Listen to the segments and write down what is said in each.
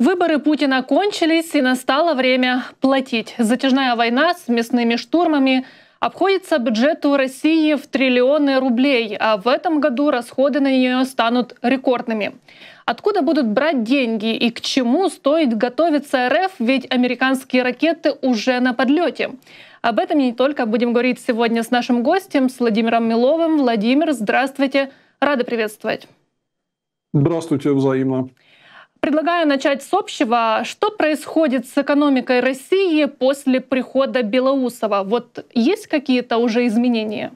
Выборы Путина кончились, и настало время платить. Затяжная война с мясными штурмами обходится бюджету России в триллионы рублей, а в этом году расходы на нее станут рекордными. Откуда будут брать деньги и к чему стоит готовиться РФ, ведь американские ракеты уже на подлете. Об этом не только будем говорить сегодня с нашим гостем, с Владимиром Миловым. Владимир, здравствуйте, рада приветствовать. Здравствуйте, взаимно предлагаю начать с общего. Что происходит с экономикой России после прихода Белоусова? Вот есть какие-то уже изменения?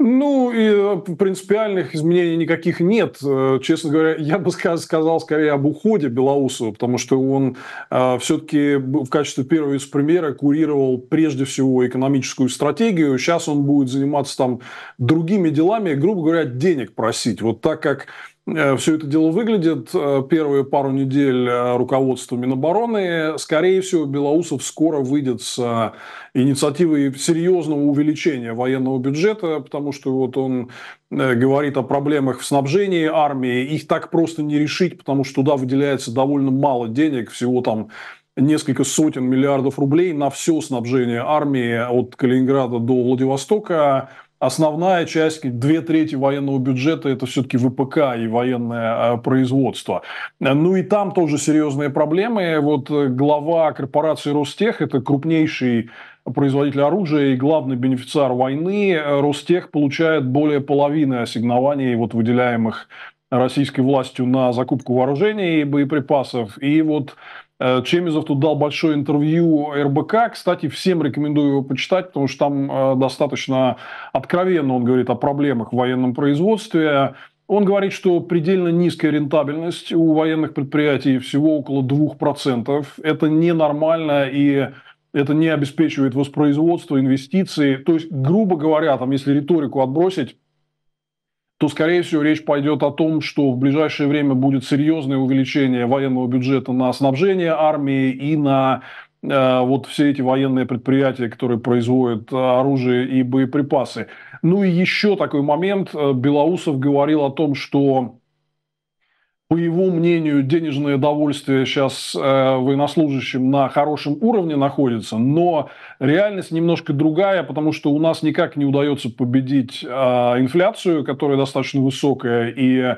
Ну, и э, принципиальных изменений никаких нет. Э, честно говоря, я бы сказал скорее об уходе Белоусова, потому что он э, все-таки в качестве первого из премьера курировал прежде всего экономическую стратегию. Сейчас он будет заниматься там другими делами, грубо говоря, денег просить. Вот так как Э, все это дело выглядит. Э, первые пару недель э, руководство Минобороны, скорее всего, Белоусов скоро выйдет с инициативой серьезного увеличения военного бюджета, потому что вот он говорит о проблемах в снабжении армии. Их так просто не решить, потому что туда выделяется довольно мало денег, всего там несколько сотен миллиардов рублей на все снабжение армии от Калининграда до Владивостока – основная часть, две трети военного бюджета – это все-таки ВПК и военное а, производство. Ну и там тоже серьезные проблемы. Вот э, глава корпорации «Ростех» – это крупнейший производитель оружия и главный бенефициар войны, Ростех получает более половины ассигнований, вот выделяемых российской властью на закупку вооружений и боеприпасов. И вот Э, Чемизов тут дал большое интервью РБК. Кстати, всем рекомендую его почитать, потому что там э, достаточно откровенно он говорит о проблемах в военном производстве. Он говорит, что предельно низкая рентабельность у военных предприятий всего около 2%. Это ненормально и это не обеспечивает воспроизводство, инвестиции. То есть, грубо говоря, там, если риторику отбросить, то, скорее всего, речь пойдет о том, что в ближайшее время будет серьезное увеличение военного бюджета на снабжение армии и на э, вот все эти военные предприятия, которые производят э, оружие и боеприпасы. Ну и еще такой момент. Э, Белоусов говорил о том, что по его мнению, денежное довольствие сейчас э, военнослужащим на хорошем уровне находится, но реальность немножко другая, потому что у нас никак не удается победить э, инфляцию, которая достаточно высокая, и э,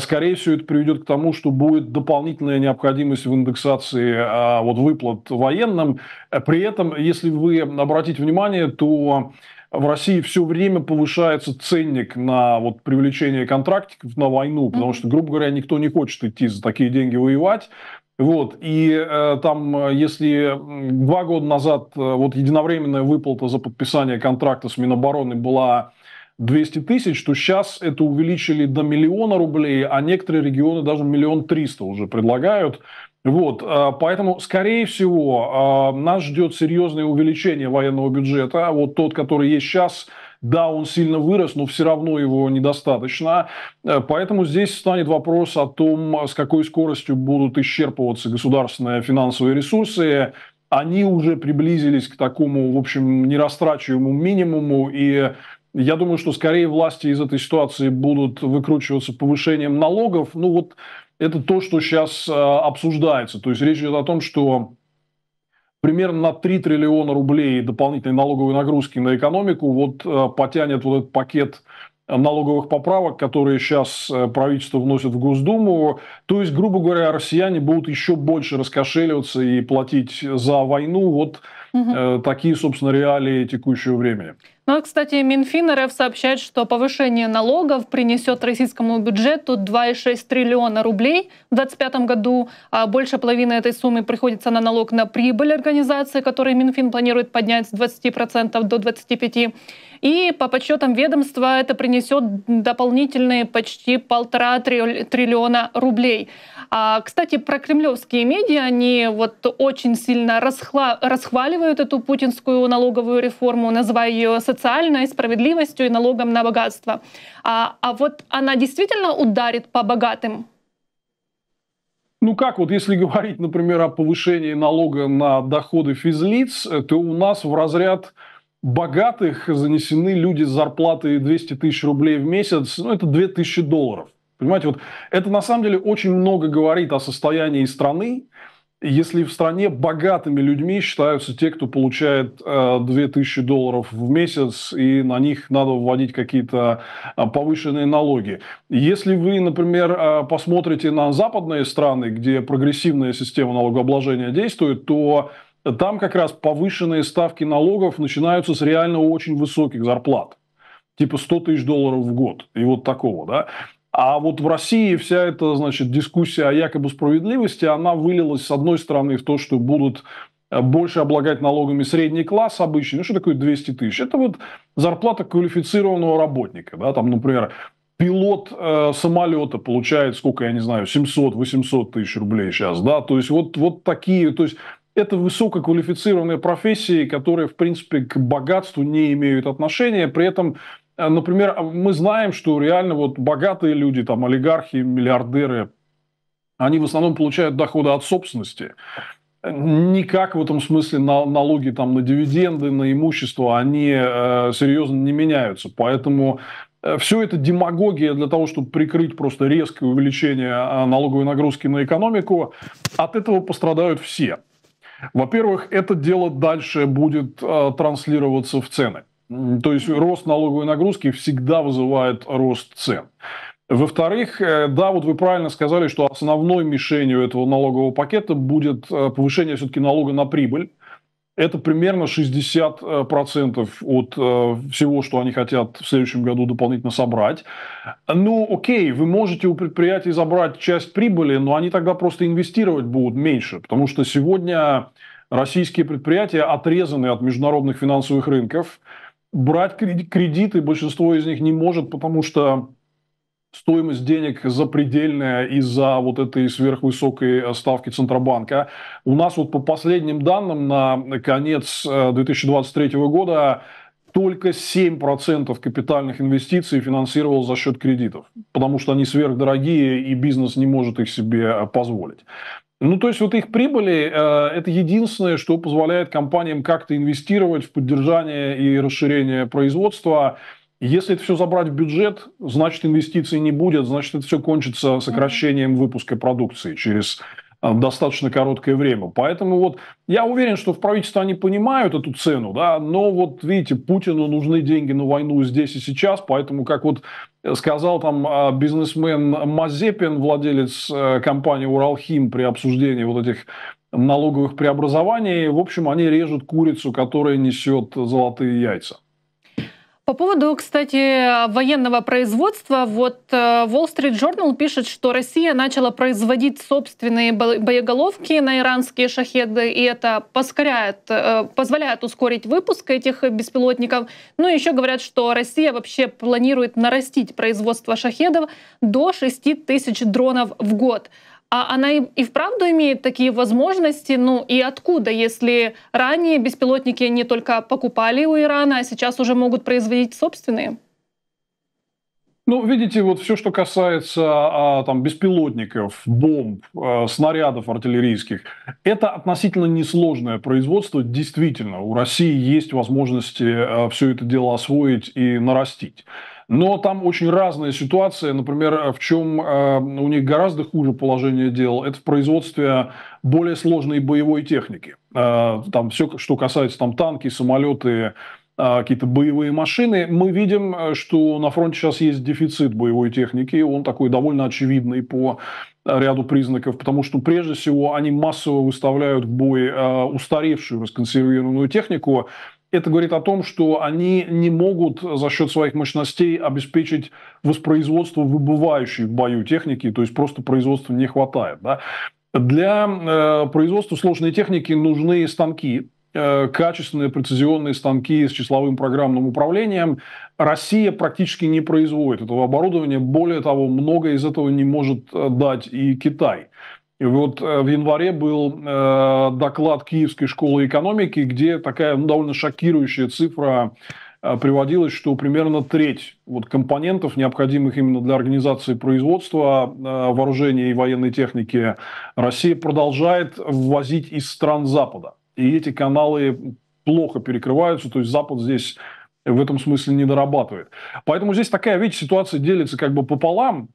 Скорее всего, это приведет к тому, что будет дополнительная необходимость в индексации э, вот, выплат военным. При этом, если вы обратите внимание, то в России все время повышается ценник на вот привлечение контрактиков на войну, потому что, грубо говоря, никто не хочет идти за такие деньги воевать. Вот, и э, там, э, если два года назад э, вот единовременная выплата за подписание контракта с Минобороны была 200 тысяч, то сейчас это увеличили до миллиона рублей, а некоторые регионы даже миллион триста уже предлагают. Вот, а, поэтому, скорее всего, а, нас ждет серьезное увеличение военного бюджета. Вот тот, который есть сейчас, да, он сильно вырос, но все равно его недостаточно. Э, поэтому здесь станет вопрос о том, с какой скоростью будут исчерпываться государственные финансовые ресурсы. Они уже приблизились к такому, в общем, нерастрачиваемому минимуму. И я думаю, что скорее власти из этой ситуации будут выкручиваться повышением налогов. Ну вот это то, что сейчас э, обсуждается. То есть речь идет о том, что примерно на 3 триллиона рублей дополнительной налоговой нагрузки на экономику вот э, потянет вот этот пакет налоговых поправок, которые сейчас э, правительство вносит в Госдуму. То есть, грубо говоря, россияне будут еще больше раскошеливаться и платить за войну вот Угу. Такие, собственно, реалии текущего времени. Ну, кстати, Минфин РФ сообщает, что повышение налогов принесет российскому бюджету 2,6 триллиона рублей в 2025 году. А больше половины этой суммы приходится на налог на прибыль организации, который Минфин планирует поднять с 20% до 25%. И по подсчетам ведомства это принесет дополнительные почти полтора триллиона рублей. А, кстати, про кремлевские медиа, они вот очень сильно расхла- расхваливают эту путинскую налоговую реформу, называя ее социальной справедливостью и налогом на богатство. А, а вот она действительно ударит по богатым? Ну как, вот если говорить, например, о повышении налога на доходы физлиц, то у нас в разряд богатых занесены люди с зарплатой 200 тысяч рублей в месяц, ну это 2000 долларов. Понимаете, вот это на самом деле очень много говорит о состоянии страны, если в стране богатыми людьми считаются те, кто получает 2000 э, долларов в месяц, и на них надо вводить какие-то э, повышенные налоги. Если вы, например, э, посмотрите на западные страны, где прогрессивная система налогообложения действует, то там как раз повышенные ставки налогов начинаются с реально очень высоких зарплат типа 100 тысяч долларов в год и вот такого, да. А вот в России вся эта, значит, дискуссия о якобы справедливости, она вылилась, с одной стороны, в то, что будут э, больше облагать налогами средний класс обычный. Ну, что такое 200 тысяч? Это вот зарплата квалифицированного работника. Да? Там, например, пилот э, самолета получает, сколько, я не знаю, 700-800 тысяч рублей сейчас. Да? То есть, вот, вот такие... То есть, это высококвалифицированные профессии, которые, в принципе, к богатству не имеют отношения. При этом Э, например, а мы знаем, что реально вот богатые люди, там, олигархи, миллиардеры, они в основном получают доходы от собственности. Никак в этом смысле на, налоги там, на дивиденды, на имущество, они э, серьезно не меняются. Поэтому э, все это демагогия для того, чтобы прикрыть просто резкое увеличение а, налоговой нагрузки на экономику. От этого пострадают все. Во-первых, это дело дальше будет э, транслироваться в цены. То есть рост налоговой нагрузки всегда вызывает рост цен. Во-вторых, э, да, вот вы правильно сказали, что основной мишенью этого налогового пакета будет э, повышение все-таки налога на прибыль. Это примерно 60% э, от всего, что они хотят в следующем году дополнительно собрать. Ну, окей, вы можете у предприятий забрать часть прибыли, но они тогда просто инвестировать будут меньше, потому что сегодня российские предприятия отрезаны от международных финансовых рынков – брать кредиты большинство из них не может, потому что стоимость денег запредельная из-за вот этой сверхвысокой э, ставки Центробанка. У нас вот по последним данным на конец 2023 э, года только 7% капитальных инвестиций финансировал за счет кредитов, потому что они сверхдорогие, и бизнес не может их себе э, позволить. Ну, то есть вот их прибыли э, – это единственное, что позволяет компаниям как-то инвестировать в поддержание и расширение производства. Если это все забрать в бюджет, значит, инвестиций не будет, значит, это все кончится сокращением выпуска продукции через Э, в достаточно короткое время. Поэтому вот я уверен, что в правительстве они понимают эту цену, да, но вот видите, Путину нужны деньги на войну здесь и сейчас, поэтому как вот сказал там э, бизнесмен Мазепин, владелец э, компании «Уралхим» при обсуждении вот этих налоговых преобразований, в общем, они режут курицу, которая несет золотые яйца. По поводу, кстати, военного производства, вот э, Wall Street Journal пишет, что Россия начала производить собственные боеголовки на иранские шахеды, и это поскоряет, э, позволяет ускорить выпуск этих беспилотников. Ну и еще говорят, что Россия вообще планирует нарастить производство шахедов до 6 тысяч дронов в год. А она и, и вправду имеет такие возможности? Ну и откуда, если ранее беспилотники не только покупали у Ирана, а сейчас уже могут производить собственные? Ну, видите, вот все, что касается а, там, беспилотников, бомб, а, снарядов артиллерийских, это относительно несложное производство. Действительно, у России есть возможности а, все это дело освоить и нарастить. Но там очень разная ситуация. Например, в чем э, у них гораздо хуже положение дел, это в производстве более сложной боевой техники. Э, там все, что касается там, танки, самолеты, э, какие-то боевые машины, мы видим, что на фронте сейчас есть дефицит боевой техники. Он такой довольно очевидный по ряду признаков, потому что прежде всего они массово выставляют в бой э, устаревшую, расконсервированную технику, это говорит о том, что они не могут за счет своих мощностей обеспечить воспроизводство выбывающей в бою техники, то есть просто производства не хватает. Да? Для э, производства сложной техники нужны станки, э, качественные прецизионные станки с числовым программным управлением Россия практически не производит этого оборудования. Более того, много из этого не может э, дать и Китай. И вот э, в январе был э, доклад Киевской школы экономики, где такая ну, довольно шокирующая цифра э, приводилась, что примерно треть вот, компонентов, необходимых именно для организации производства э, вооружения и военной техники, Россия продолжает ввозить из стран Запада. И эти каналы плохо перекрываются, то есть Запад здесь в этом смысле не дорабатывает. Поэтому здесь такая, видите, ситуация делится как бы пополам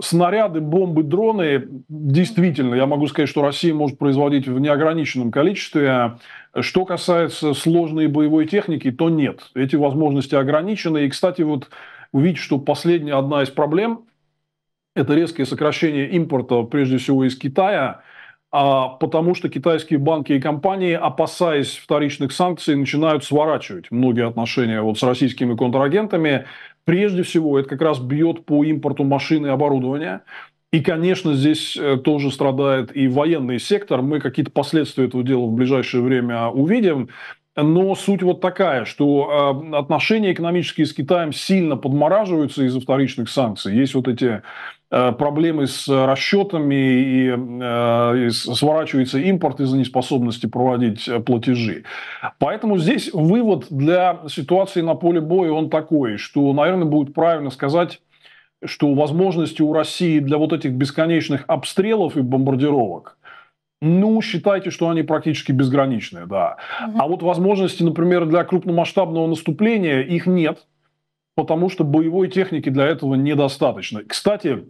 снаряды, бомбы, дроны, действительно, я могу сказать, что Россия может производить в неограниченном количестве. Что касается сложной боевой техники, то нет. Эти возможности ограничены. И, кстати, вот увидеть, что последняя одна из проблем – это резкое сокращение импорта, прежде всего, из Китая, а потому что китайские банки и компании, опасаясь вторичных санкций, начинают сворачивать многие отношения вот с российскими контрагентами. Прежде всего, это как раз бьет по импорту машин и оборудования. И, конечно, здесь э, тоже страдает и военный сектор. Мы какие-то последствия этого дела в ближайшее время увидим. Но суть вот такая, что э, отношения экономические с Китаем сильно подмораживаются из-за вторичных санкций. Есть вот эти Э, проблемы с расчетами и, э, сворачивается импорт из-за неспособности проводить э, платежи. Поэтому здесь вывод для ситуации на поле боя, он такой, что, наверное, будет правильно сказать, что возможности у России для вот этих бесконечных обстрелов и бомбардировок, ну, считайте, что они практически безграничные, да. Угу. А вот возможности, например, для крупномасштабного наступления их нет, потому что боевой техники для этого недостаточно. Кстати,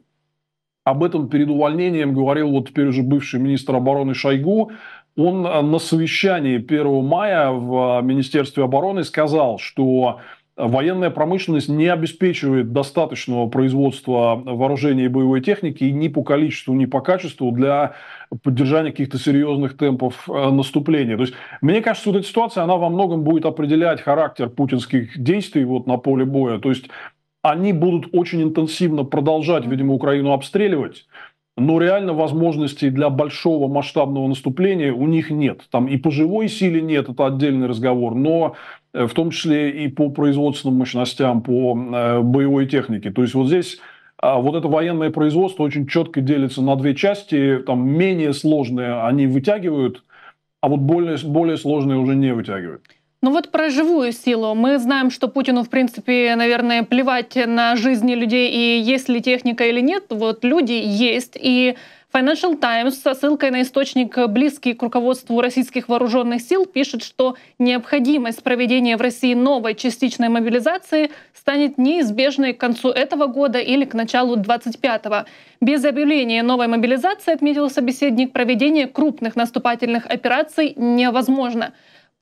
об этом перед увольнением говорил вот теперь уже бывший министр обороны Шойгу. Он э, на совещании 1 мая в э, Министерстве обороны сказал, что военная промышленность не обеспечивает достаточного производства вооружения и боевой техники ни по количеству, ни по качеству для поддержания каких-то серьезных темпов э, наступления. То есть, мне кажется, вот эта ситуация, она во многом будет определять характер путинских действий вот на поле боя. То есть, они будут очень интенсивно продолжать, видимо, Украину обстреливать, но реально возможностей для большого масштабного наступления у них нет. Там и по живой силе нет, это отдельный разговор, но э, в том числе и по производственным мощностям, по э, боевой технике. То есть вот здесь а, вот это военное производство очень четко делится на две части. Там менее сложные они вытягивают, а вот более, более сложные уже не вытягивают. Ну вот про живую силу. Мы знаем, что Путину, в принципе, наверное, плевать на жизни людей и есть ли техника или нет. Вот люди есть. И Financial Times со ссылкой на источник, близкий к руководству российских вооруженных сил, пишет, что необходимость проведения в России новой частичной мобилизации станет неизбежной к концу этого года или к началу 25-го. Без объявления новой мобилизации, отметил собеседник, проведение крупных наступательных операций невозможно.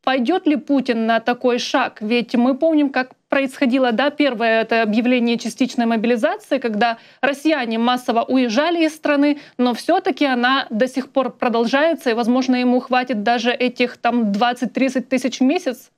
Пойдет ли Путин на такой шаг? Ведь мы помним, как происходило, да, первое это объявление частичной мобилизации, когда россияне массово уезжали из страны, но все-таки она до сих пор продолжается, и, возможно, ему хватит даже этих там 20-30 тысяч в месяц.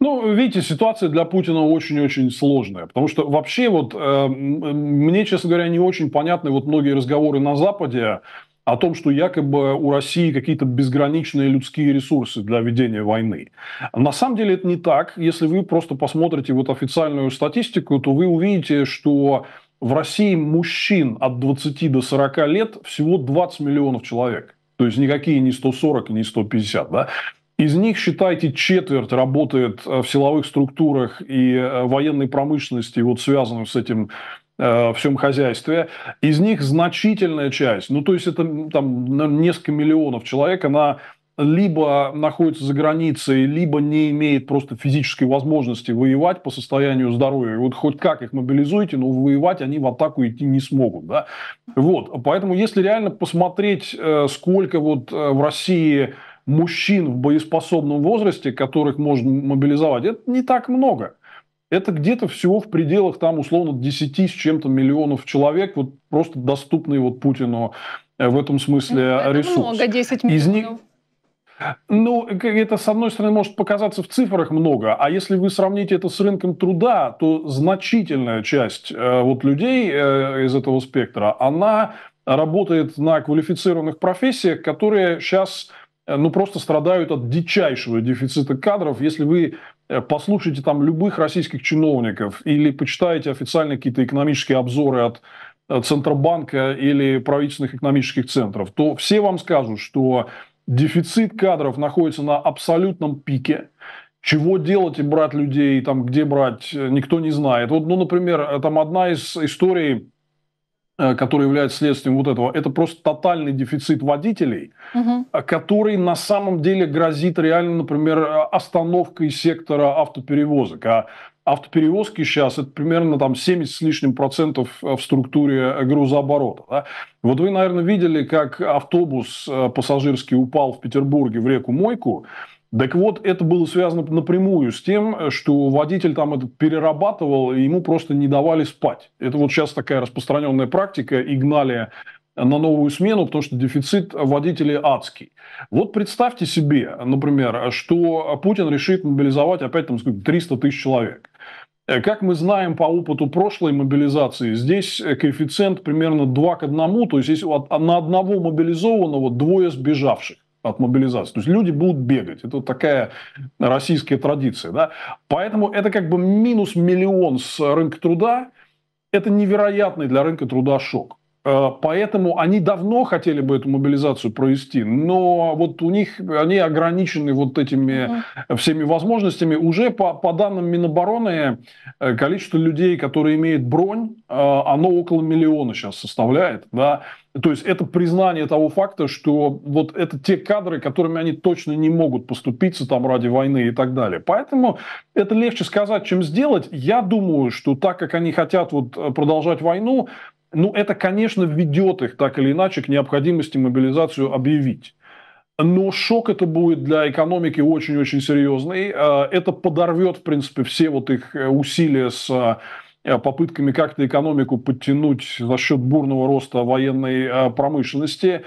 Ну, видите, ситуация для Путина очень-очень сложная, потому что вообще вот э, мне, честно говоря, не очень понятны вот многие разговоры на Западе о том, что якобы у России какие-то безграничные людские ресурсы для ведения войны. На самом деле это не так. Если вы просто посмотрите вот официальную статистику, то вы увидите, что в России мужчин от 20 до 40 лет всего 20 миллионов человек. То есть никакие не 140, не 150. Да? Из них, считайте, четверть работает э, в силовых структурах и э, военной промышленности, вот связанных с этим э, всем хозяйстве. Из них значительная часть, ну то есть это там несколько миллионов человек, она либо находится за границей, либо не имеет просто физической возможности воевать по состоянию здоровья. Вот хоть как их мобилизуйте, но воевать они в атаку идти не смогут. Да? Вот. Поэтому если реально посмотреть, э, сколько вот э, в России мужчин в боеспособном возрасте, которых можно мобилизовать, это не так много это где-то всего в пределах там условно 10 с чем-то миллионов человек, вот просто доступные вот Путину э, в этом смысле это ресурс. много, 10 миллионов. Из них, ну, это, с одной стороны, может показаться в цифрах много, а если вы сравните это с рынком труда, то значительная часть э, вот людей э, из этого спектра, она работает на квалифицированных профессиях, которые сейчас э, ну, просто страдают от дичайшего дефицита кадров. Если вы Э, послушайте там любых российских чиновников или почитайте официальные какие-то экономические обзоры от э, Центробанка или правительственных экономических центров, то все вам скажут, что дефицит кадров находится на абсолютном пике. Чего делать и брать людей, там, где брать, э, никто не знает. Вот, ну, например, там одна из историй Э, который является следствием вот этого, это просто тотальный дефицит водителей, угу. который на самом деле грозит реально, например, э, остановкой сектора автоперевозок. А автоперевозки сейчас это примерно там 70 с лишним процентов э, в структуре э, грузооборота. Да? Вот вы, наверное, видели, как автобус э, пассажирский упал в Петербурге в реку Мойку. Так вот, это было связано напрямую с тем, что водитель там это перерабатывал, и ему просто не давали спать. Это вот сейчас такая распространенная практика, и гнали на новую смену, потому что дефицит водителей адский. Вот представьте себе, например, что Путин решит мобилизовать опять там 300 тысяч человек. Э, как мы знаем по опыту прошлой мобилизации, здесь э, коэффициент примерно 2 к 1, то есть если а на одного мобилизованного двое сбежавших от мобилизации. То есть люди будут бегать. Это такая российская традиция. Да? Поэтому это как бы минус миллион с рынка труда. Это невероятный для рынка труда шок. Э, поэтому они давно хотели бы эту мобилизацию провести, но вот у них они ограничены вот этими всеми возможностями. Уже по, по данным Минобороны э, количество людей, которые имеют бронь, э, оно около миллиона сейчас составляет, да. То есть это признание того факта, что вот это те кадры, которыми они точно не могут поступиться там ради войны и так далее. Поэтому это легче сказать, чем сделать. Я думаю, что так как они хотят вот продолжать войну, ну, это, конечно, ведет их так или иначе к необходимости мобилизацию объявить. Но шок это будет для экономики очень-очень серьезный. Э, это подорвет, в принципе, все вот их э, усилия с э, попытками как-то экономику подтянуть за счет бурного роста военной промышленности.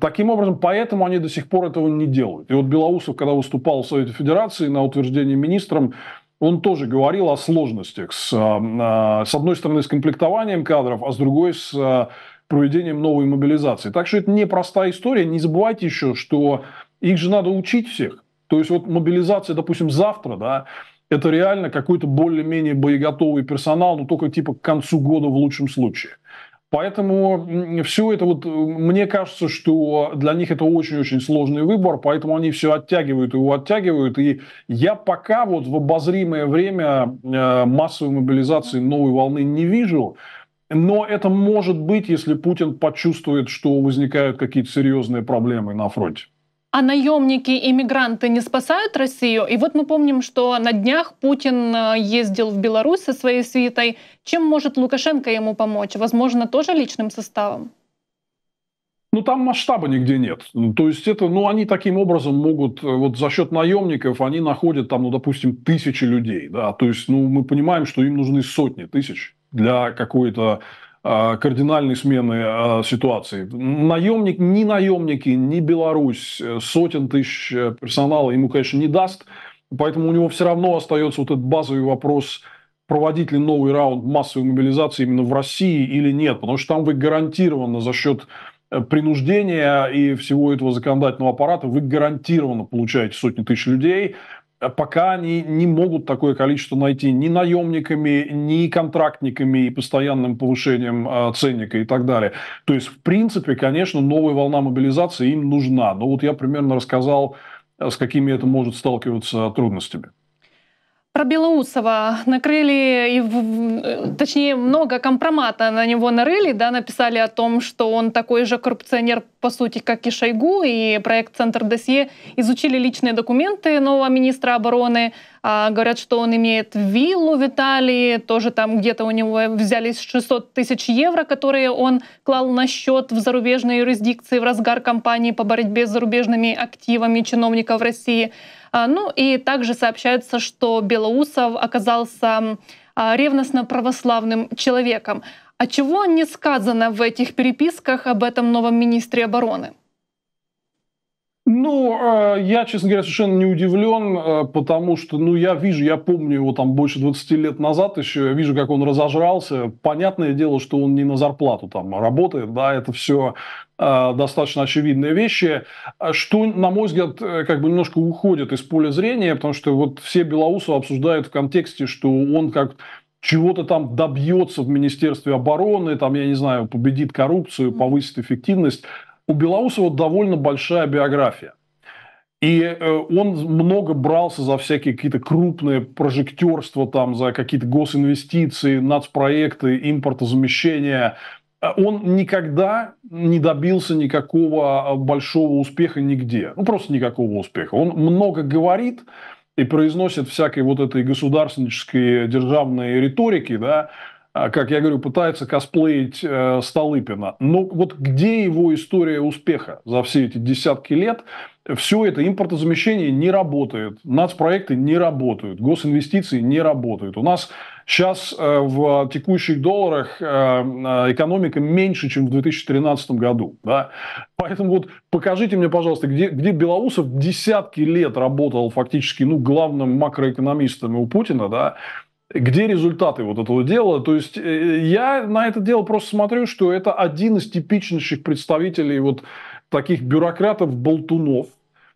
Таким образом, поэтому они до сих пор этого не делают. И вот Белоусов, когда выступал в Совете Федерации на утверждение министром, он тоже говорил о сложностях. С, а, а, с одной стороны, с комплектованием кадров, а с другой с а, проведением новой мобилизации. Так что это непростая история. Не забывайте еще, что их же надо учить всех. То есть вот мобилизация, допустим, завтра, да, это реально какой-то более-менее боеготовый персонал, но ну, только типа к концу года в лучшем случае – Поэтому все это вот, э, мне кажется, что для них это очень-очень сложный выбор, поэтому они все оттягивают, его оттягивают. И я пока вот в обозримое время э, массовой мобилизации новой волны не вижу. Но это может быть, если Путин почувствует, что возникают какие-то серьезные проблемы на фронте. А наемники и мигранты не спасают Россию? И вот мы помним, что на днях Путин э, ездил в Беларусь со своей свитой. Чем может Лукашенко ему помочь? Возможно, тоже личным составом? Ну, там масштаба нигде нет. Ну, то есть это, ну, они таким образом могут, э, вот за счет наемников они находят там, ну, допустим, тысячи людей, да. То есть, ну, мы понимаем, что им нужны сотни тысяч для какой-то а, кардинальной смены а, ситуации. Наемник, ни наемники, ни Беларусь э, сотен тысяч э, персонала ему, конечно, не даст, поэтому у него все равно остается вот этот базовый вопрос проводить ли новый раунд массовой мобилизации именно в России или нет, потому что там вы гарантированно за счет э, принуждения и всего этого законодательного аппарата вы гарантированно получаете сотни тысяч людей, Э, пока они не могут такое количество найти ни наемниками, ни контрактниками и постоянным повышением а, ценника и так далее. То есть, в принципе, конечно, новая волна мобилизации им нужна. Но вот я примерно рассказал, э, с какими это может сталкиваться трудностями. Про Белоусова накрыли, и точнее, много компромата на него нарыли, да, написали о том, что он такой же коррупционер, по сути, как и Шойгу, и проект «Центр досье» изучили личные документы нового министра обороны, а, говорят, что он имеет виллу в Италии, тоже там где-то у него взялись 600 тысяч евро, которые он клал на счет в зарубежной юрисдикции в разгар кампании по борьбе с зарубежными активами чиновников России – а, ну и также сообщается, что Белоусов оказался а, ревностно православным человеком. А чего не сказано в этих переписках об этом новом министре обороны? Ну, а, я, честно говоря, совершенно не удивлен, потому что, ну, я вижу, я помню его там больше 20 лет назад еще, я вижу, как он разожрался. Понятное дело, что он не на зарплату там работает, да, это все а, достаточно очевидные вещи, а что, на мой взгляд, э, как бы немножко уходит из поля зрения, потому что вот все Белоусова обсуждают в контексте, что он как чего-то там добьется в Министерстве обороны, там, я не знаю, победит коррупцию, повысит эффективность. У Белоусова довольно большая биография. И э, он много брался за всякие какие-то крупные прожектерства, там, за какие-то госинвестиции, нацпроекты, импортозамещения – Э, он никогда не добился никакого э, большого успеха нигде. Ну, просто никакого успеха. Он много говорит и произносит всякой вот этой государственнической державной риторики, да, а, как я говорю, пытается косплеить э, Столыпина. Но вот где его история успеха за все эти десятки лет? Все это импортозамещение не работает, нацпроекты не работают, госинвестиции не работают. У нас Сейчас э, в текущих долларах э, э, экономика меньше, чем в 2013 году. Да? Поэтому вот покажите мне, пожалуйста, где, где Белоусов десятки лет работал фактически ну, главным макроэкономистом у Путина, да, где результаты вот этого дела. То есть я на это дело просто смотрю, что это один из типичнейших представителей вот таких бюрократов-болтунов,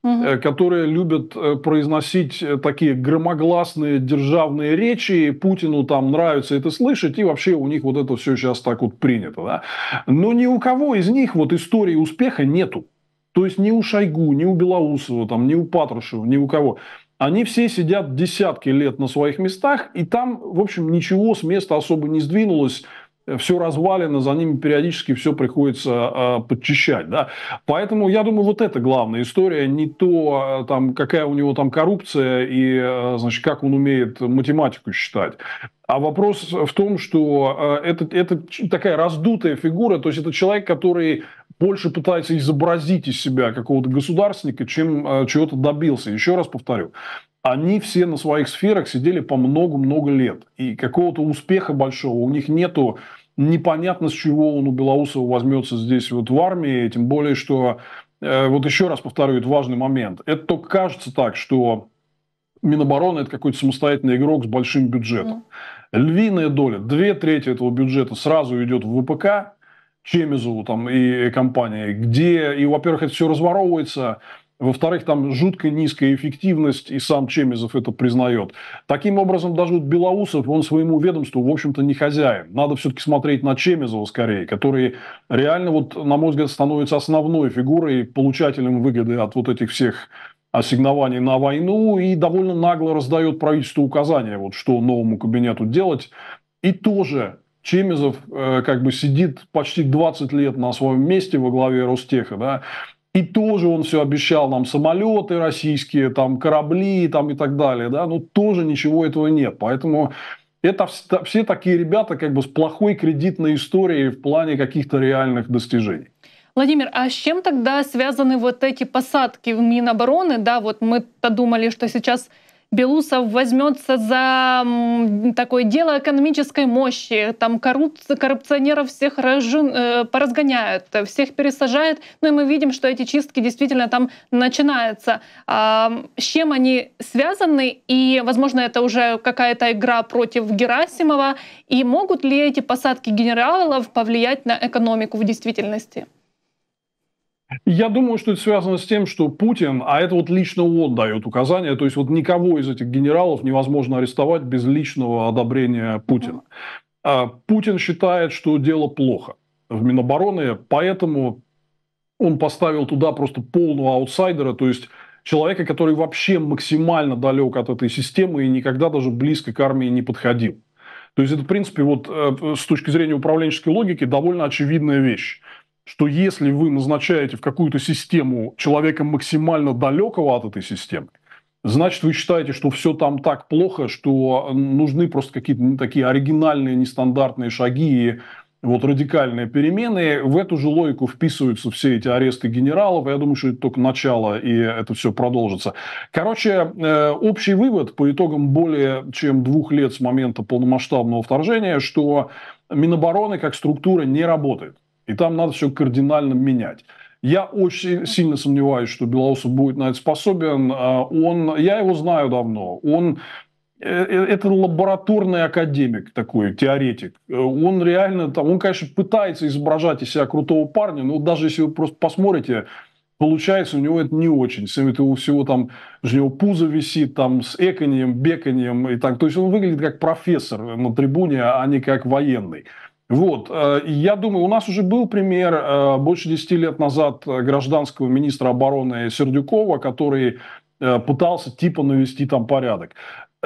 угу. которые любят э, произносить э, такие громогласные державные речи, Путину там нравится это слышать, и вообще у них вот это все сейчас так вот принято. Да? Но ни у кого из них вот истории успеха нету. То есть ни у Шойгу, ни у Белоусова, там, ни у Патрушева, ни у кого. Они все сидят десятки лет на своих местах, и там, в общем, ничего с места особо не сдвинулось все развалено, за ними периодически все приходится э, подчищать. Да? Поэтому я думаю, вот это главная история, не то, а, там, какая у него там коррупция и а, значит, как он умеет математику считать. А вопрос в том, что это, это такая раздутая фигура, то есть это человек, который больше пытается изобразить из себя какого-то государственника, чем чего-то добился. Еще раз повторю, они все на своих сферах сидели по много-много лет. И какого-то успеха большого у них нету. Непонятно, с чего он у Белоусова возьмется здесь вот в армии. Тем более, что, э, вот еще раз повторю, это важный момент. Это только кажется так, что Минобороны – это какой-то самостоятельный игрок с большим бюджетом. Mm. Львиная доля, две трети этого бюджета сразу идет в ВПК, чемизу там и компании, где, и, во-первых, это все разворовывается – во-вторых, там жутко низкая эффективность, и сам Чемизов это признает. Таким образом, даже вот Белоусов, он своему ведомству, в общем-то, не хозяин. Надо все-таки смотреть на Чемизова скорее, который реально, вот, на мой взгляд, становится основной фигурой, получателем выгоды от вот этих всех ассигнований на войну и довольно нагло раздает правительству указания, вот, что новому кабинету делать. И тоже Чемизов э, как бы сидит почти 20 лет на своем месте во главе Ростеха, да, и тоже он все обещал нам самолеты российские, там корабли там, и так далее. Да? Но тоже ничего этого нет. Поэтому это все такие ребята как бы с плохой кредитной историей в плане каких-то реальных достижений. Владимир, а с чем тогда связаны вот эти посадки в Минобороны? Да, вот мы-то думали, что сейчас Белусов возьмется за такое дело экономической мощи, там коррупци- коррупционеров всех разжи- э, поразгоняют, всех пересажают, ну и мы видим, что эти чистки действительно там начинаются. А, с чем они связаны, и, возможно, это уже какая-то игра против Герасимова, и могут ли эти посадки генералов повлиять на экономику в действительности? Я думаю, что это связано с тем, что Путин, а это вот лично он дает указания, то есть вот никого из этих генералов невозможно арестовать без личного одобрения Путина. А Путин считает, что дело плохо в Минобороны, поэтому он поставил туда просто полного аутсайдера, то есть человека, который вообще максимально далек от этой системы и никогда даже близко к армии не подходил. То есть это, в принципе, вот э, с точки зрения управленческой логики довольно очевидная вещь что если вы назначаете в какую-то систему человека максимально далекого от этой системы, значит, вы считаете, что все там так плохо, что нужны просто какие-то такие оригинальные, нестандартные шаги и вот радикальные перемены. В эту же логику вписываются все эти аресты генералов. Я думаю, что это только начало, и это все продолжится. Короче, э, общий вывод по итогам более чем двух лет с момента полномасштабного вторжения, что Минобороны как структура не работает. И там надо все кардинально менять. Я очень сильно сомневаюсь, что Белоусов будет на это способен. А, он, я его знаю давно. Он э, э, это лабораторный академик такой, теоретик. Он реально там, он, конечно, пытается изображать из себя крутого парня, но даже если вы просто посмотрите, получается у него это не очень. С это у всего там, у него пузо висит там с эконием, беканьем и так. То есть он выглядит как профессор на трибуне, а не как военный. Вот, э, я думаю, у нас уже был пример э, больше 10 лет назад гражданского министра обороны Сердюкова, который э, пытался типа навести там порядок.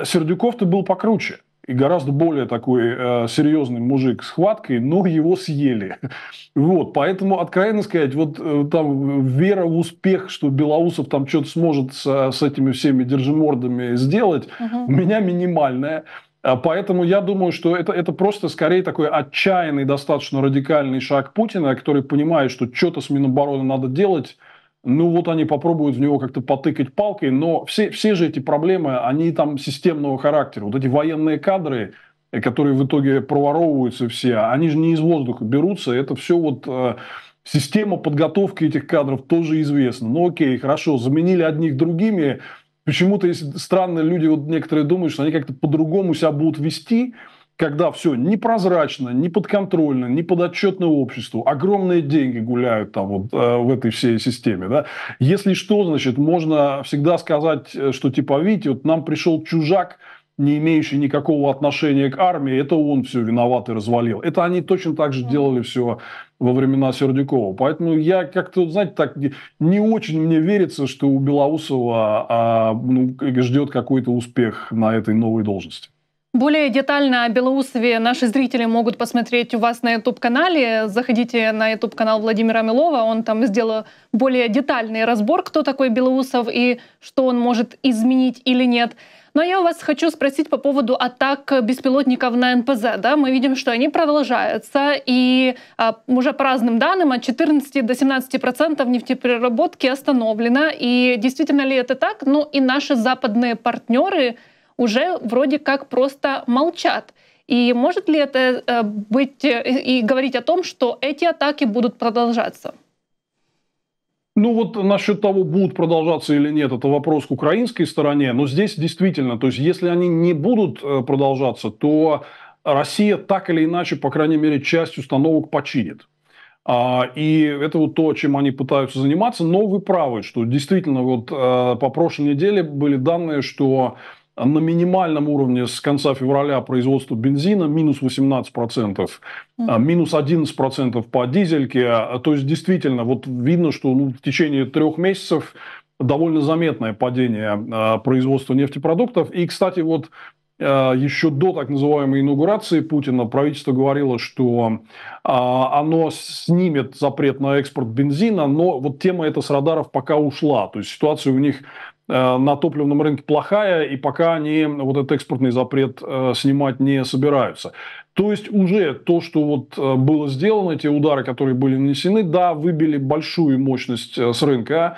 Сердюков-то был покруче и гораздо более такой э, серьезный мужик с хваткой, но его съели. Вот, поэтому, откровенно сказать, вот э, там вера в успех, что Белоусов там что-то сможет с, с этими всеми держимордами сделать, угу. у меня минимальная. А поэтому я думаю, что это, это просто скорее такой отчаянный, достаточно радикальный шаг Путина, который понимает, что что-то с Минобороны надо делать. Ну вот они попробуют в него как-то потыкать палкой, но все, все же эти проблемы, они там системного характера. Вот эти военные кадры, э, которые в итоге проворовываются все, они же не из воздуха берутся, это все вот... Э, система подготовки этих кадров тоже известна. Ну окей, хорошо, заменили одних другими, Почему-то если странно, люди вот некоторые думают, что они как-то по-другому себя будут вести, когда все непрозрачно, не подконтрольно, не подотчетно обществу, огромные деньги гуляют там вот э, в этой всей системе. Да? Если что, значит, можно всегда сказать, э, что типа, видите, вот нам пришел чужак, не имеющий никакого отношения к армии, это он все виноват и развалил. Это они точно так же делали все во времена Сердюкова. Поэтому я как-то, знаете, так не очень мне верится, что у Белоусова а, ну, ждет какой-то успех на этой новой должности. Более детально о Белоусове наши зрители могут посмотреть у вас на YouTube-канале. Заходите на YouTube-канал Владимира Милова, он там сделал более детальный разбор, кто такой Белоусов и что он может изменить или нет. Но я у вас хочу спросить по поводу атак э, беспилотников на НПЗ. Да? Мы видим, что они продолжаются, и а, уже по разным данным от 14 до 17 процентов нефтепереработки остановлено. И действительно ли это так? Ну и наши западные партнеры уже вроде как просто молчат. И может ли это э, быть э, и говорить о том, что эти атаки будут продолжаться? Ну вот насчет того, будут продолжаться или нет, это вопрос к украинской стороне. Но здесь действительно, то есть если они не будут э, продолжаться, то Россия так или иначе, по крайней мере, часть установок починит. А, и это вот то, чем они пытаются заниматься. Но вы правы, что действительно вот э, по прошлой неделе были данные, что а на минимальном уровне с конца февраля производство бензина минус 18%, mm. А минус 11% по дизельке. А, то есть, действительно, вот видно, что ну, в течение трех месяцев довольно заметное падение производства нефтепродуктов. И, кстати, вот еще до так называемой инаугурации Путина правительство говорило, что оно снимет запрет на экспорт бензина, но вот тема эта с радаров пока ушла. То есть ситуация у них Э, на топливном рынке плохая, и пока они вот этот экспортный запрет э, снимать не собираются. То есть уже то, что вот э, было сделано, те удары, которые были нанесены, да, выбили большую мощность с рынка,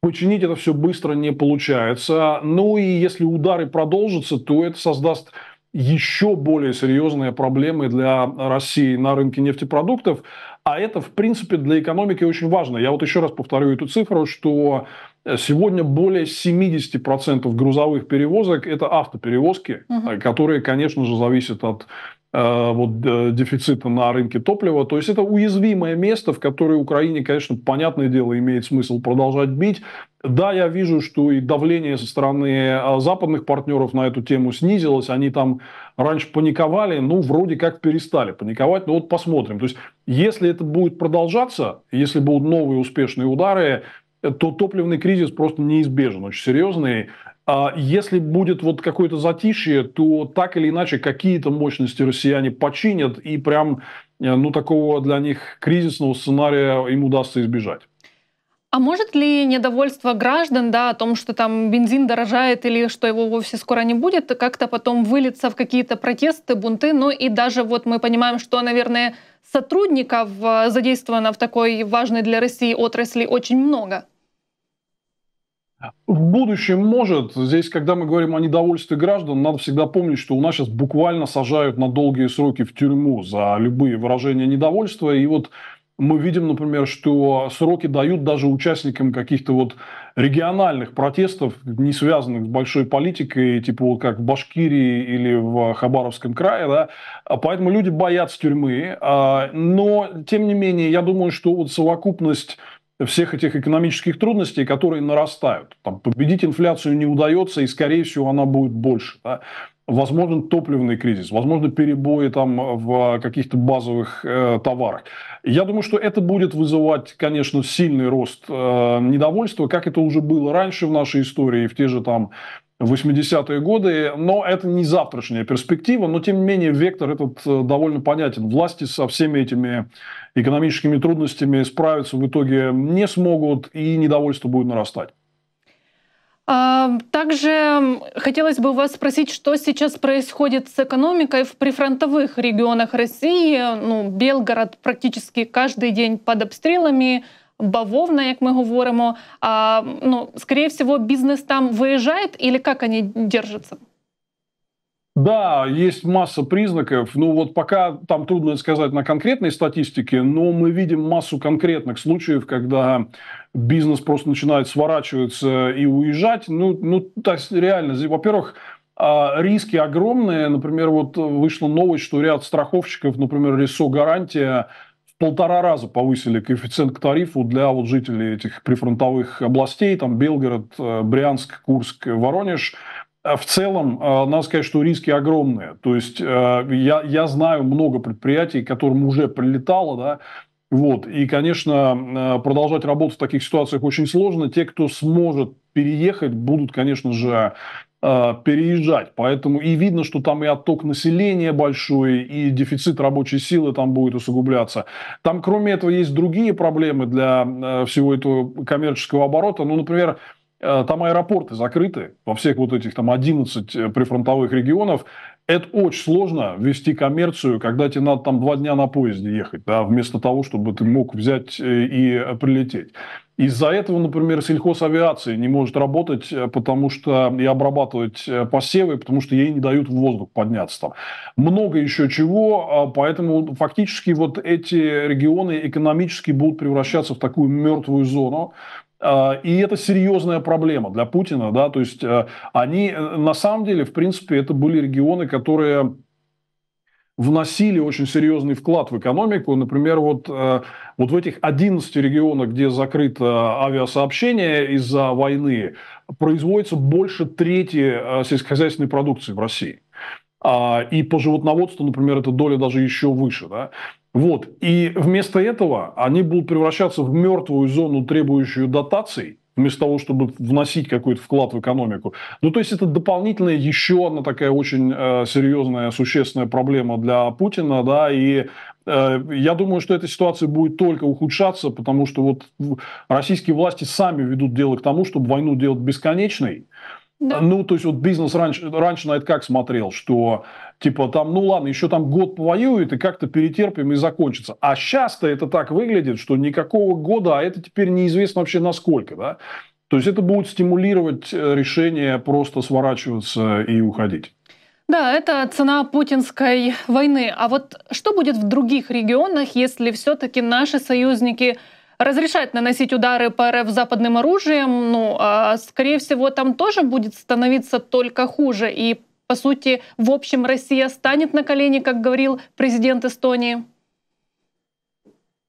Починить это все быстро не получается. Ну и если удары продолжатся, то это создаст еще более серьезные проблемы для России на рынке нефтепродуктов. А это, в принципе, для экономики очень важно. Я вот еще раз повторю эту цифру, что Сегодня более 70% грузовых перевозок – это автоперевозки, угу. которые, конечно же, зависят от э, вот, э, дефицита на рынке топлива. То есть это уязвимое место, в которое Украине, конечно, понятное дело, имеет смысл продолжать бить. Да, я вижу, что и давление со стороны западных партнеров на эту тему снизилось. Они там раньше паниковали, ну, вроде как перестали паниковать, но ну, вот посмотрим. То есть, если это будет продолжаться, если будут новые успешные удары, то топливный кризис просто неизбежен, очень серьезный. А если будет вот какое-то затишье, то так или иначе какие-то мощности россияне починят, и прям э, ну, такого для них кризисного сценария им удастся избежать. А может ли недовольство граждан да, о том, что там бензин дорожает или что его вовсе скоро не будет, как-то потом вылиться в какие-то протесты, бунты? Ну и даже вот мы понимаем, что, наверное, сотрудников э, задействовано в такой важной для России отрасли очень много. В будущем может. Здесь, когда мы говорим о недовольстве граждан, надо всегда помнить, что у нас сейчас буквально сажают на долгие сроки в тюрьму за любые выражения недовольства. И вот мы видим, например, что сроки дают даже участникам каких-то вот региональных протестов, не связанных с большой политикой, типа вот как в Башкирии или в Хабаровском крае, да, а поэтому люди боятся тюрьмы, а, но, тем не менее, я думаю, что вот совокупность всех этих экономических трудностей, которые нарастают. Там, победить инфляцию не удается, и, скорее всего, она будет больше. Да? Возможен топливный кризис, возможно, перебои там в каких-то базовых э, товарах. Я думаю, что это будет вызывать, конечно, сильный рост э, недовольства, как это уже было раньше в нашей истории, в те же там 80-е годы, но это не завтрашняя перспектива, но тем не менее вектор этот э, довольно понятен. Власти со всеми этими экономическими трудностями справиться в итоге не смогут, и недовольство будет нарастать. А, также хотелось бы у вас спросить, что сейчас происходит с экономикой в прифронтовых регионах России. Ну, Белгород практически каждый день под обстрелами, бавовна, як ми говоримо. А, ну, скорее всего, бизнес там выезжает или как они держатся? Да, есть масса признаков. Ну вот пока там трудно сказать на конкретной статистике, но мы видим массу конкретных случаев, когда бизнес просто начинает сворачиваться и уезжать. Ну, ну так реально, во-первых, а, риски огромные. Например, вот вышла новость, что ряд страховщиков, например, Рисо Гарантия, полтора раза повысили коэффициент к тарифу для вот жителей этих прифронтовых областей, там Белгород, э, Брянск, Курск, Воронеж. Э, в целом, э, надо сказать, что риски огромные. То есть я, я знаю много предприятий, которым уже прилетало, да, вот. И, конечно, продолжать работу в таких ситуациях очень сложно. Те, кто сможет переехать, будут, конечно же, а, переезжать. Поэтому и видно, что там и отток населения большой, и дефицит рабочей силы там будет усугубляться. Там, кроме этого, есть другие проблемы для а, всего этого коммерческого оборота. Ну, например, а, там аэропорты закрыты во всех вот этих там 11 э, прифронтовых регионов. Это очень сложно вести коммерцию, когда тебе надо там два дня на поезде ехать, да, вместо того, чтобы ты мог взять э, и прилететь. Из-за этого, например, сельхоз не может работать, э, потому что и обрабатывать э, посевы, потому что ей не дают в воздух подняться там. Много еще чего, а, поэтому фактически вот эти регионы экономически будут превращаться в такую мертвую зону, а, и это серьезная проблема для Путина, да, то есть э, они на самом деле, в принципе, это были регионы, которые вносили очень серьезный вклад в экономику. Например, вот, э, вот в этих 11 регионах, где закрыто э, авиасообщение из-за войны, производится больше трети э, сельскохозяйственной продукции в России. А, и по животноводству, например, эта доля даже еще выше. Да? Вот. И вместо этого они будут превращаться в мертвую зону, требующую дотаций – вместо того, чтобы вносить какой-то вклад в экономику. Ну, то есть это дополнительная еще одна такая очень э, серьезная, существенная проблема для Путина, да, и э, я думаю, что эта ситуация будет только ухудшаться, потому что вот российские власти сами ведут дело к тому, чтобы войну делать бесконечной. Да. Ну, то есть вот бизнес раньше, раньше на это как смотрел, что Типа там, ну ладно, еще там год повоюет и как-то перетерпим и закончится. А сейчас-то это так выглядит, что никакого года, а это теперь неизвестно вообще насколько, да? То есть это будет стимулировать э, решение просто сворачиваться и уходить. Да, это цена путинской войны. А вот что будет в других регионах, если все-таки наши союзники разрешают наносить удары по РФ западным оружием? Ну, а, скорее всего, там тоже будет становиться только хуже. И по сути, в общем, Россия станет на колени, как говорил президент Эстонии?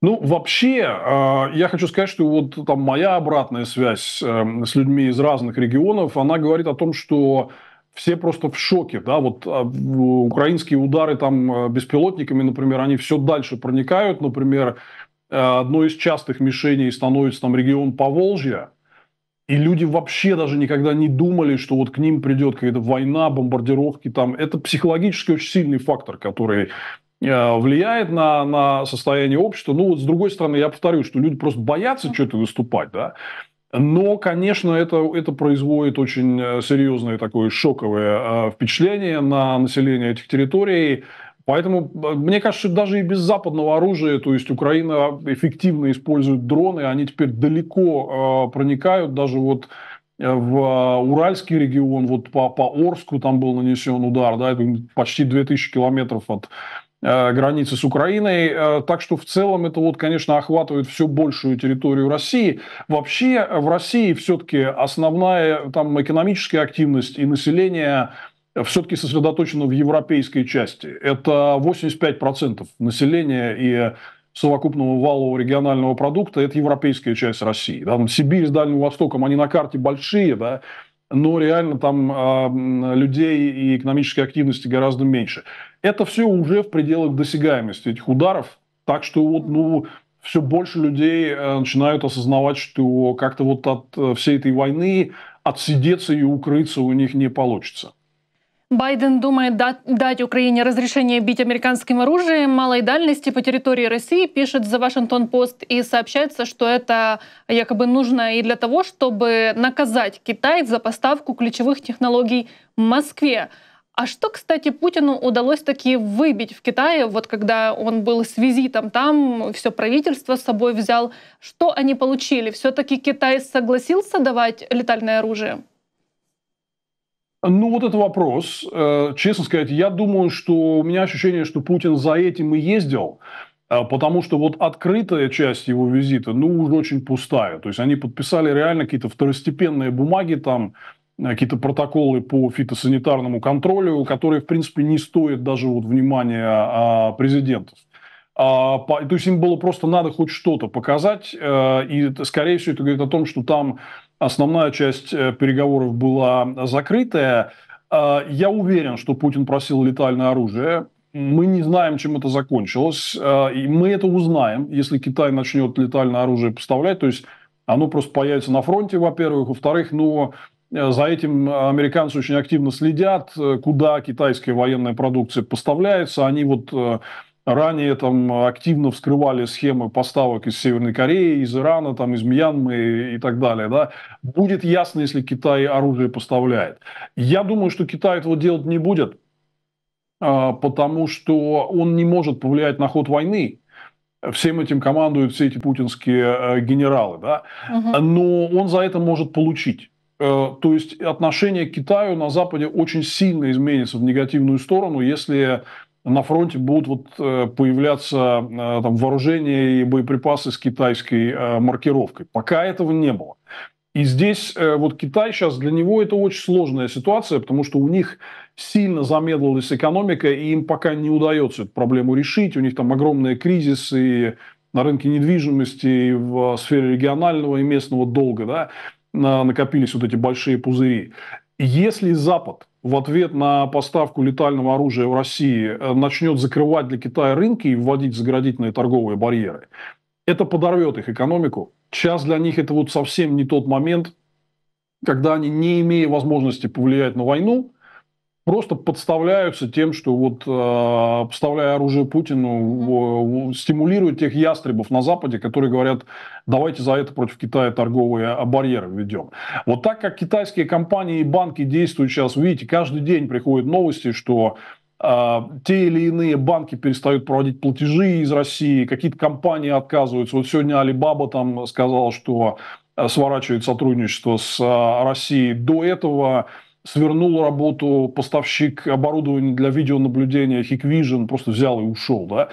Ну, вообще, а, я хочу сказать, что вот там моя обратная связь э, с людьми из разных регионов, она говорит о том, что все просто в шоке, да, вот а, украинские удары там э, беспилотниками, например, они все дальше проникают, например, э, одной из частых мишеней становится там регион Поволжья, и люди вообще даже никогда не думали, что вот к ним придет какая-то война, бомбардировки там. Это психологически очень сильный фактор, который э, влияет на, на состояние общества. Ну, вот с другой стороны, я повторю, что люди просто боятся что-то выступать, да. Но, конечно, это, это производит очень э, серьезное такое шоковое э, впечатление на население этих территорий. Поэтому, э, мне кажется, даже и без западного оружия, то есть Украина эффективно использует дроны, они теперь далеко э, проникают, даже вот э, в э, Уральский регион, вот по, по Орску там был нанесен удар, да, это почти 2000 километров от границы с Украиной. так что в целом это вот, конечно, охватывает все большую территорию России. Вообще в России все-таки основная там экономическая активность и население – все-таки сосредоточено в европейской части. Это 85% населения и совокупного валового регионального продукта – это европейская часть России. Да? Там Сибирь с Дальним Востоком, они на карте большие, да? но реально там э, людей и экономической активности гораздо меньше. Это все уже в пределах досягаемости этих ударов, так что вот, ну, все больше людей э, начинают осознавать, что как-то вот от э, всей этой войны отсидеться и укрыться у них не получится. Байден думает дать Украине разрешение бить американским оружием малой дальности по территории России, пишет The Washington Post, и сообщается, что это якобы нужно и для того, чтобы наказать Китай за поставку ключевых технологий Москве. А что, кстати, Путину удалось таки выбить в Китае, вот когда он был с визитом там, все правительство с собой взял, что они получили? Все-таки Китай согласился давать летальное оружие? Ну, вот это вопрос. Э, честно сказать, я думаю, что у меня ощущение, что Путин за этим и ездил, э, потому что вот открытая часть его визита, ну, уже очень пустая. То есть они подписали реально какие-то второстепенные бумаги там, э, какие-то протоколы по фитосанитарному контролю, которые, в принципе, не стоят даже вот внимания а, а, президентов. А, то есть им было просто надо хоть что-то показать, и скорее всего это говорит о том, что там Основная часть э, переговоров была закрытая. А, я уверен, что Путин просил летальное оружие. Мы не знаем, чем это закончилось. А, и мы это узнаем, если Китай начнет летальное оружие поставлять. То есть оно просто появится на фронте, во-первых. Во-вторых, ну, э, за этим американцы очень активно следят, э, куда китайская военная продукция поставляется. Они вот Ранее там активно вскрывали схемы поставок из Северной Кореи, из Ирана, там, из Мьянмы и так далее. Да? Будет ясно, если Китай оружие поставляет. Я думаю, что Китай этого делать не будет, а, потому что он не может повлиять на ход войны. Всем этим командуют все эти путинские э, генералы. Да? Угу. Но он за это может получить. Э, то есть отношение к Китаю на Западе очень сильно изменится в негативную сторону, если на фронте будут вот э, появляться э, там, вооружения и боеприпасы с китайской э, маркировкой. Пока этого не было. И здесь вот Китай сейчас для него это очень сложная ситуация, потому что у них сильно замедлилась экономика, и им пока не удается эту проблему решить. У них там огромные кризисы на рынке недвижимости, и в сфере регионального и местного долга, да, накопились вот эти большие пузыри. Если Запад в ответ на поставку летального оружия в России э, начнет закрывать для Китая рынки и вводить заградительные торговые барьеры, это подорвет их экономику. Сейчас для них это вот совсем не тот момент, когда они, не имея возможности повлиять на войну, просто подставляются тем, что вот э, поставляя оружие Путину, э, стимулируют тех ястребов на Западе, которые говорят, давайте за это против Китая торговые а, барьеры введем. Вот так как китайские компании и банки действуют сейчас, видите, каждый день приходят новости, что э, те или иные банки перестают проводить платежи из России, какие-то компании отказываются. Вот сегодня Алибаба там сказала, что э, сворачивает сотрудничество с э, Россией. До этого свернул работу поставщик оборудования для видеонаблюдения Hikvision, просто взял и ушел, да.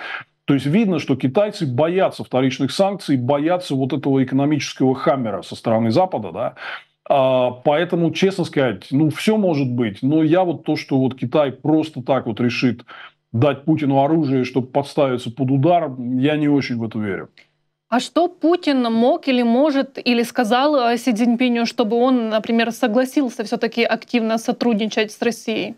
То есть видно, что китайцы боятся вторичных санкций, боятся вот этого экономического хаммера со стороны Запада, да. А, поэтому, честно сказать, ну, все может быть, но я вот то, что вот Китай просто так вот решит дать Путину оружие, чтобы подставиться под удар, я не очень в это верю. А что Путин мог или может, или сказал э, Си Цзиньпиню, чтобы он, например, согласился все-таки активно сотрудничать с Россией?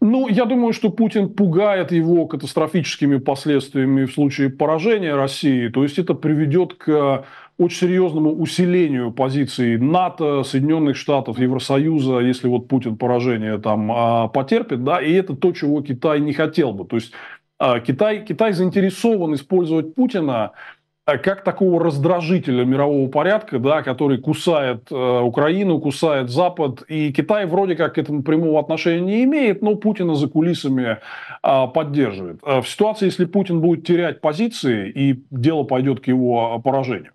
Ну, я думаю, что Путин пугает его катастрофическими последствиями в случае поражения России. То есть это приведет к э, очень серьезному усилению позиций НАТО, Соединенных Штатов, Евросоюза, если вот Путин поражение там а, потерпит, да, и это то, чего Китай не хотел бы. То есть а, Китай, Китай заинтересован использовать Путина э, как такого раздражителя мирового порядка, да, который кусает э, Украину, кусает Запад, и Китай вроде как к этому прямого отношения не имеет, но Путина за кулисами а, э, поддерживает. В ситуации, если Путин будет терять позиции, и дело пойдет к его поражению.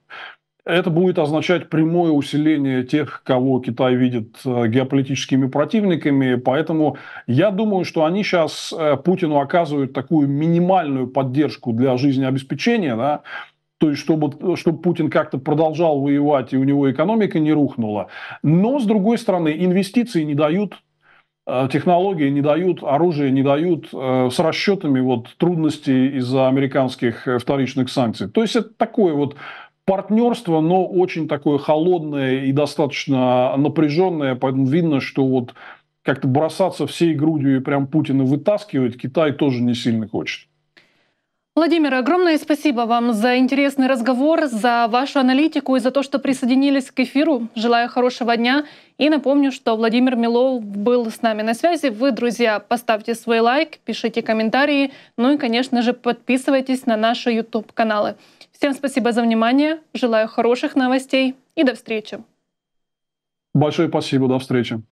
Это будет означать прямое усиление тех, кого Китай видит э, геополитическими противниками. Поэтому я думаю, что они сейчас э, Путину оказывают такую минимальную поддержку для жизнеобеспечения, да, то есть чтобы, чтобы Путин как-то продолжал воевать и у него экономика не рухнула. Но, с другой стороны, инвестиции не дают, э, технологии не дают, оружие не дают, с расчетами вот, трудностей из-за американских вторичных санкций. То есть это такое вот партнерство, но очень такое холодное и достаточно напряженное, поэтому видно, что вот как-то бросаться всей грудью и прям Путина вытаскивать Китай тоже не сильно хочет. Владимир, огромное спасибо вам за интересный разговор, за вашу аналитику и за то, что присоединились к эфиру. Желаю хорошего дня. И напомню, что Владимир Милов был с нами на связи. Вы, друзья, поставьте свой лайк, пишите комментарии, ну и, конечно же, подписывайтесь на наши YouTube-каналы. Всем спасибо за внимание, желаю хороших новостей и до встречи. Большое спасибо, до встречи.